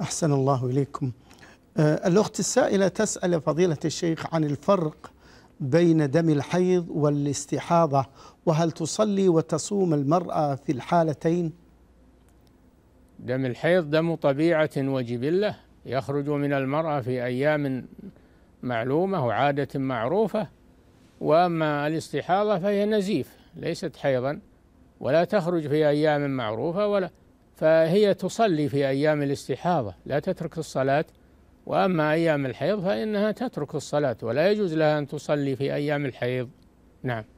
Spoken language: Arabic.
أحسن الله إليكم آه، الأخت السائلة تسأل فضيلة الشيخ عن الفرق بين دم الحيض والاستحاضة وهل تصلي وتصوم المرأة في الحالتين دم الحيض دم طبيعة وجبلة يخرج من المرأة في أيام معلومة وعادة معروفة وأما الاستحاضة فهي نزيف ليست حيضا ولا تخرج في أيام معروفة ولا فهي تصلي في أيام الاستحاضة لا تترك الصلاة وأما أيام الحيض فإنها تترك الصلاة ولا يجوز لها أن تصلي في أيام الحيض نعم